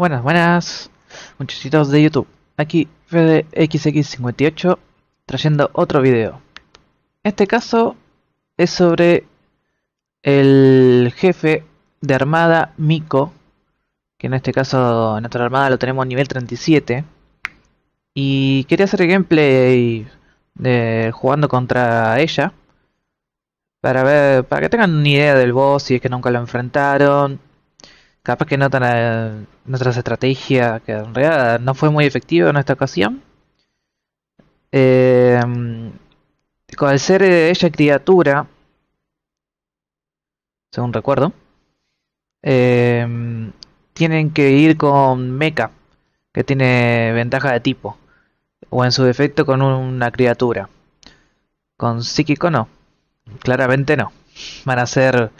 Buenas, buenas, muchachitos de YouTube. Aquí fdxx 58 trayendo otro video. Este caso es sobre el jefe de armada Miko, que en este caso en nuestra armada lo tenemos a nivel 37. Y quería hacer gameplay de, jugando contra ella. Para ver, para que tengan una idea del boss, y es que nunca lo enfrentaron capaz que notan nuestras estrategias que en realidad no fue muy efectiva en esta ocasión. Em, con el ser eh, ella criatura, según recuerdo, em, tienen que ir con mecha, que tiene ventaja de tipo, o en su defecto con una criatura. Con psíquico no, claramente no. Van a ser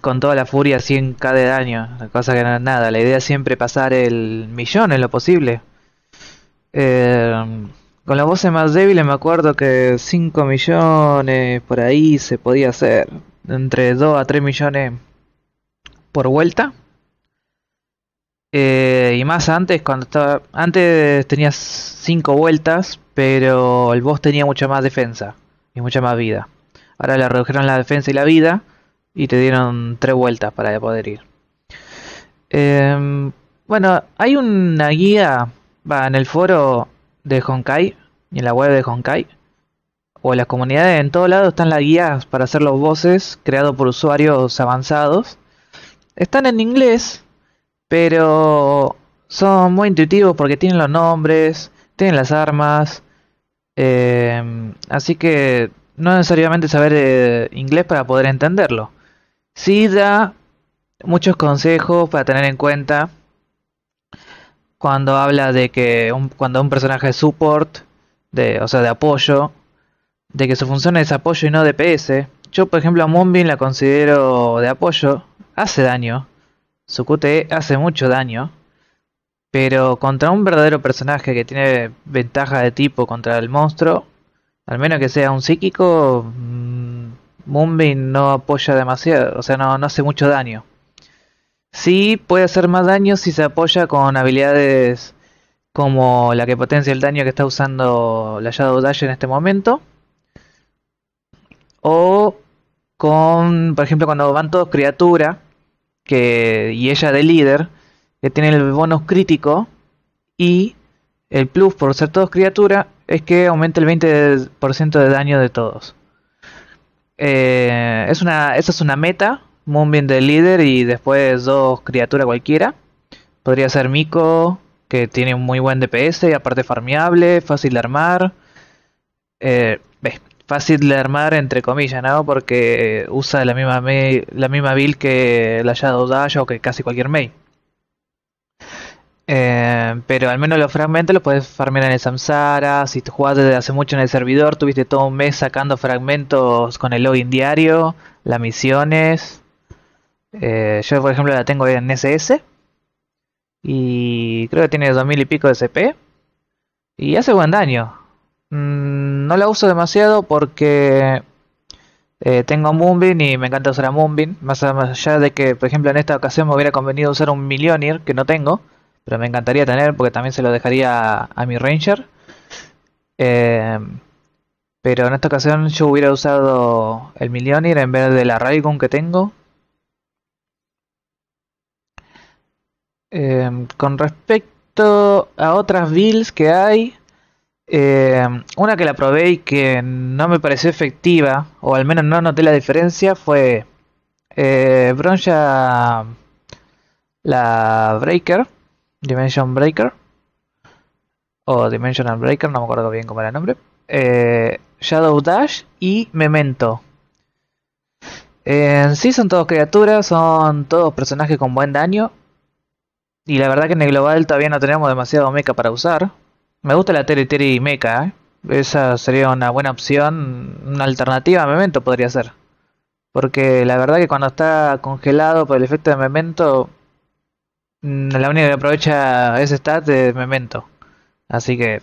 con toda la furia 100k de daño, la cosa que no es nada. La idea es siempre pasar el millón en lo posible. Eh, con la voces más débiles me acuerdo que 5 millones por ahí se podía hacer. Entre 2 a 3 millones por vuelta. Eh, y más antes, cuando estaba. Antes tenías 5 vueltas, pero el boss tenía mucha más defensa y mucha más vida. Ahora le redujeron la defensa y la vida y te dieron tres vueltas para poder ir. Em, bueno, hay una guía va, en el foro de Honkai, en la web de Honkai, o en las comunidades, en todo lado están las guías para hacer los voces creados por usuarios avanzados. Están en inglés, pero son muy intuitivos porque tienen los nombres, tienen las armas. Em, así que no necesariamente saber eh, inglés para poder entenderlo sí da muchos consejos para tener en cuenta cuando habla de que cuando un personaje es support, o sea, de apoyo, de que su función es apoyo y no DPS. Yo, por ejemplo, a Moonbeam la considero de apoyo, hace daño, su QTE hace mucho daño, pero contra un verdadero personaje que tiene ventaja de tipo contra el monstruo, al menos que sea un psíquico, mm, Moonbeam no apoya demasiado, o sea, no, hace mucho daño. Sí puede hacer más daño si se apoya con habilidades como la que potencia el daño que está usando la Shadow Dash en este momento. O con, por ejemplo, cuando van todos criatura que, y ella de líder, que tiene el bonus crítico y el plus por ser todos criatura es que aumenta el 20% de daño de todos. Eh, es una, esa es una meta. Moonbeam de líder y después dos criaturas cualquiera. Podría ser Miko, que tiene un muy buen DPS, y aparte farmeable, fácil de armar. Eh, fácil de armar entre comillas, ¿no? Porque usa la misma, la misma build que la Shadow Dash o que casi cualquier mail eh, pero al menos los fragmentos los puedes farmear en el Samsara. Si te jugás desde hace mucho en el servidor, tuviste todo un mes sacando fragmentos con el login diario, las misiones. Eh, yo, por ejemplo, la tengo en SS. Y creo que tiene 2000 y pico de SP Y hace buen daño. Mm, no la uso demasiado porque eh, tengo Moonbeam y me encanta usar a Moonbeam. Más allá de que, por ejemplo, en esta ocasión me hubiera convenido usar un Millionaire que no tengo. Pero me encantaría tener porque también se lo dejaría a, mi Ranger. Eh, pero en esta ocasión yo hubiera usado el Millionaire en vez del la que tengo. Eh, con respecto a otras builds que hay, eh, una que la probé y que no me pareció efectiva, o al menos no noté la diferencia, fue eh, la Breaker. Dimension Breaker o Dimensional Breaker, no me acuerdo bien cómo era el nombre. Eh, Shadow Dash y Memento. En sí son todos criaturas, son todos personajes con buen daño. Y la verdad que en el global todavía no tenemos demasiado mecha para usar. Me gusta la Tele y mecha, ¿eh? esa sería una buena opción, una alternativa a Memento podría ser. Porque la verdad que cuando está congelado por el efecto de Memento Mm, la única que aprovecha ese stat es Memento. Así que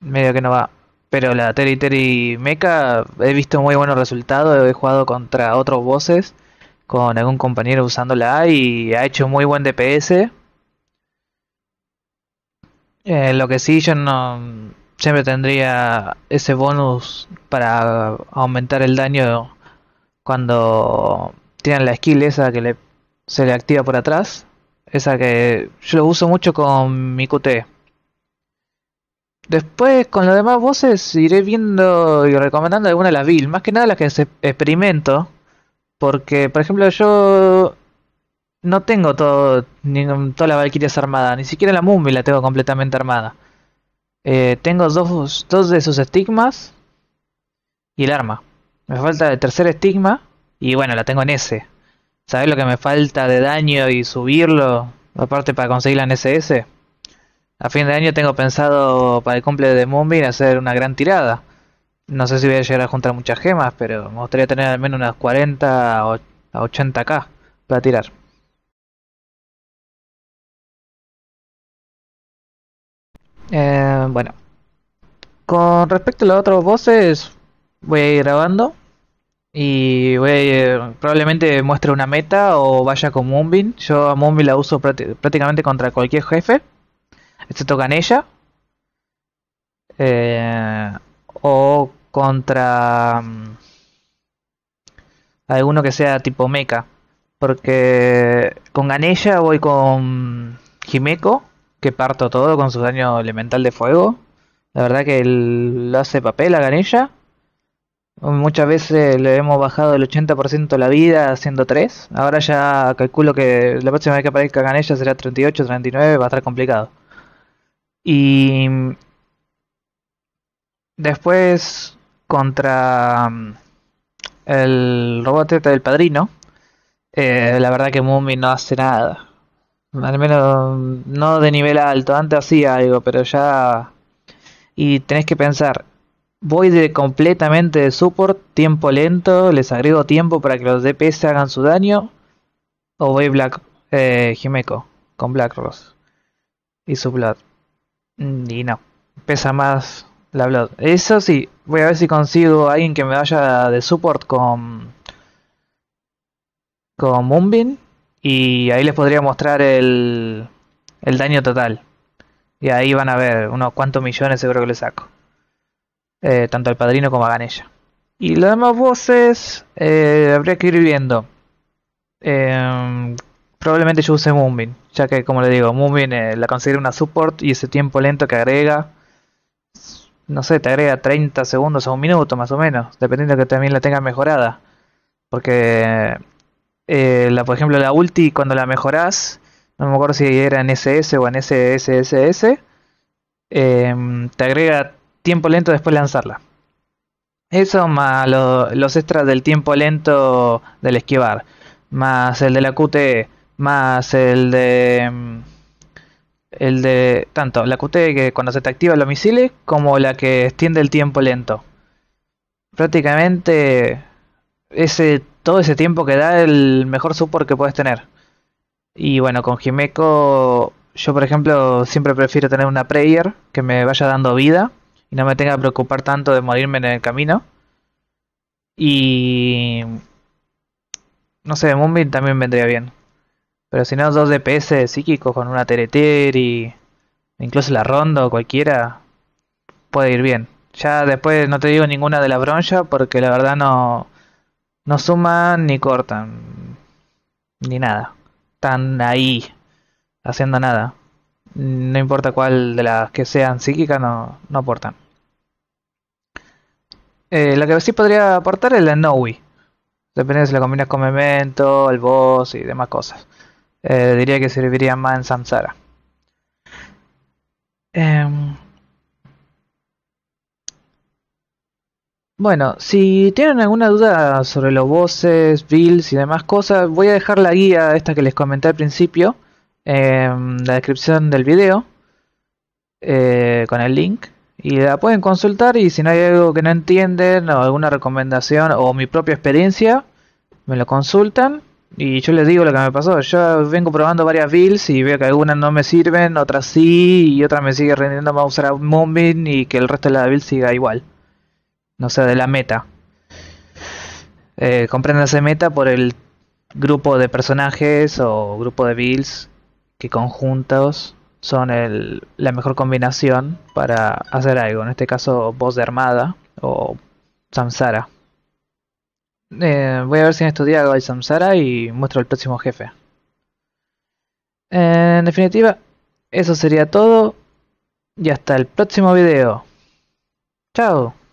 medio que no va. Pero la Terry Terry Mecha he visto muy buenos resultados. He jugado contra otros bosses con algún compañero usándola y ha hecho muy buen DPS. Eh, lo que sí, yo no siempre tendría ese bonus para aumentar el daño cuando tienen la skill esa que se le activa por atrás. Esa que yo uso mucho con mi QT. Después con las demás voces iré viendo y recomendando algunas de las build. más que nada las que experimento. Porque, por ejemplo, yo no tengo todo, ni, toda la armada, ni siquiera la Mumbi la tengo completamente armada. Eh, tengo dos, dos de sus estigmas y el arma. Me falta el tercer estigma y bueno, la tengo en ese. ¿Sabes lo que me falta de daño y subirlo? Aparte para conseguir la NSS. A fin de año tengo pensado para el cumple de Moonbeam hacer una gran tirada. No sé si voy a llegar a juntar muchas gemas, pero me gustaría tener al menos unas 40 a 80k para tirar. Eh, bueno. Con respecto a los otros voces, voy a ir grabando. Y eh, probablemente muestre una meta o vaya con Moonbeam. Yo a Moonbeam la uso prácticamente contra cualquier jefe. Excepto Ganella eh, o contra mm, alguno que sea tipo mecha. Porque con Ganella voy con Jimeco, que parto todo con su daño elemental de fuego. La verdad que él lo hace papel a Ganella. Muchas veces le hemos bajado el 80% la vida haciendo 3. Ahora ya calculo que la próxima vez que aparezca ella será 38, 39, va a estar complicado. Y después contra mm, el robot este del padrino, eh, la verdad que Mumi no hace nada. Al menos mm, no de nivel alto, antes hacía algo, pero ya... Y tenés que pensar, Voy de completamente de support, tiempo lento, les agrego tiempo para que los DPS hagan su daño. O voy Black eh, con Black Rose y su Blood. Mm, y no, pesa más la Blood. Eso sí, voy a ver si consigo a alguien que me vaya de support con con Moonbeam y ahí les podría mostrar el, el daño total. Y ahí van a ver unos cuantos millones seguro que les saco. Eh, tanto al padrino como a Ganella. Y las demás voces eh, habría que ir viendo. Em, probablemente yo use Moonbin. ya que como le digo, Moonbeam eh, la considero una support y ese tiempo lento que agrega, no sé, te agrega 30 segundos a un minuto más o menos, dependiendo que también la tenga mejorada. Porque, la, por ejemplo, la ulti cuando la mejoras no me acuerdo si era en SS o en SSSS, em, te agrega tiempo lento después lanzarla. Eso más los extras del tiempo lento del esquivar, más el de la QT más el de mm, el de tanto la QT que cuando se te activa los misiles como la que extiende el tiempo lento. Prácticamente ese todo ese tiempo que da el mejor support que puedes tener. Y bueno, con Jimeco yo por ejemplo siempre prefiero tener una prayer que me vaya dando vida y no me tenga que preocupar tanto de morirme en el camino. Y... No sé, Moonbeam también vendría bien. Pero si no, dos DPS psíquicos con una Tereter y... Incluso la Rondo, cualquiera, puede ir bien. Ya después no te digo ninguna de la broncha porque la verdad no... No suman ni cortan. Ni nada. Están ahí. Haciendo nada no importa cuál de las que sean psíquicas, no, no aportan. Eh, lo la que sí podría aportar es la NOI. Depende si la combinas con Memento, el boss y demás cosas. Eh, diría que serviría más en Samsara. Em, bueno, si tienen alguna duda sobre los voces, Bills y demás cosas, voy a dejar la guía esta que les comenté al principio en la descripción del video eh, con el link y la pueden consultar y si no hay algo que no entienden o alguna recomendación o mi propia experiencia me lo consultan y yo les digo lo que me pasó yo vengo probando varias builds y veo que algunas no me sirven otras sí y otras me sigue rendiendo más usar a Moonbeam y que el resto de la build siga igual no sea de la meta eh, compréndanse meta por el grupo de personajes o grupo de builds conjuntos son la mejor combinación para hacer algo. En este caso, voz de armada o samsara. Eh, voy a ver si en estos días hago samsara y muestro el próximo jefe. En definitiva, eso sería todo. Y hasta el próximo vídeo Chao.